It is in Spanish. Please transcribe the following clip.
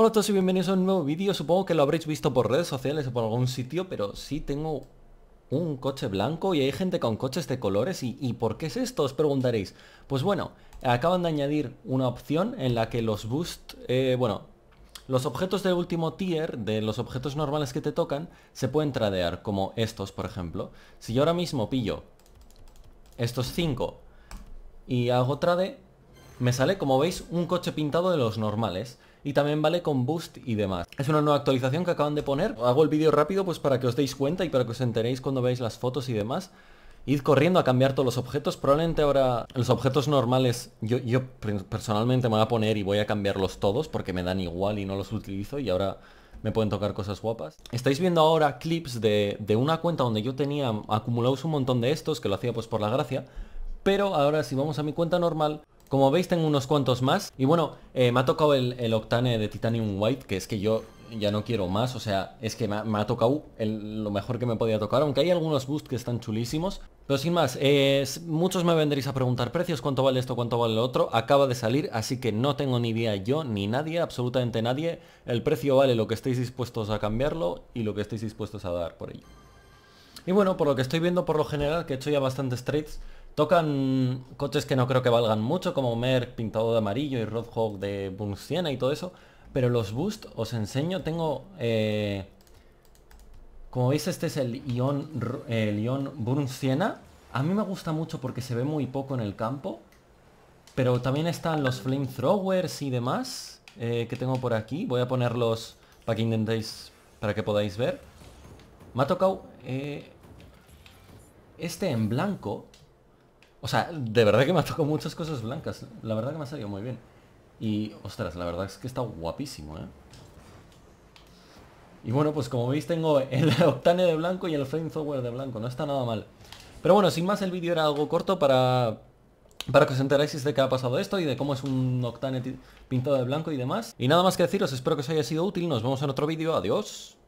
Hola a todos y bienvenidos a un nuevo vídeo, supongo que lo habréis visto por redes sociales o por algún sitio, pero sí tengo un coche blanco y hay gente con coches de colores y, ¿por qué es esto? Os preguntaréis. Pues bueno, acaban de añadir una opción en la que los boost, eh, bueno, los objetos de último tier, de los objetos normales que te tocan, se pueden tradear, como estos, por ejemplo. Si yo ahora mismo pillo estos 5 y hago trade, me sale, como veis, un coche pintado de los normales y también vale con boost y demás. Es una nueva actualización que acaban de poner. Hago el vídeo rápido pues para que os deis cuenta y para que os enteréis cuando veáis las fotos y demás. Id corriendo a cambiar todos los objetos. Probablemente ahora los objetos normales yo, yo personalmente me voy a poner y voy a cambiarlos todos porque me dan igual y no los utilizo y ahora me pueden tocar cosas guapas. Estáis viendo ahora clips de, de una cuenta donde yo tenía acumulados un montón de estos que lo hacía pues por la gracia. Pero ahora si vamos a mi cuenta normal como veis tengo unos cuantos más. Y bueno, eh, me ha tocado el, Octane de Titanium White, que es que yo ya no quiero más. O sea, es que me, ha tocado lo mejor que me podía tocar. Aunque hay algunos boosts que están chulísimos. Pero sin más, eh, muchos me vendréis a preguntar precios, cuánto vale esto, cuánto vale lo otro. Acaba de salir, así que no tengo ni idea yo, ni nadie, absolutamente nadie. El precio vale lo que estéis dispuestos a cambiarlo y lo que estéis dispuestos a dar por ello. Y bueno, por lo que estoy viendo por lo general, que he hecho ya bastantes trades, Tocan coches que no creo que valgan mucho, como Merck pintado de amarillo y Roadhog de Bunciana y todo eso. Pero los Boost, os enseño, tengo... Eh, como veis, este es el Ion, el Ion A mí me gusta mucho porque se ve muy poco en el campo. Pero también están los Flamethrowers y demás eh, que tengo por aquí. Voy a ponerlos para que intentéis, para que podáis ver. Me ha tocado eh, este en blanco, o sea, de verdad que me ha tocado muchas cosas blancas. La verdad que me ha salido muy bien. Y, ostras, la verdad es que está guapísimo, ¿eh? Y bueno, pues como veis tengo el Octane de blanco y el frame software de blanco. No está nada mal. Pero bueno, sin más el vídeo era algo corto para para que os enteréis de qué ha pasado esto y de cómo es un Octane pintado de blanco y demás. Y nada más que deciros, espero que os haya sido útil, nos vemos en otro vídeo, adiós.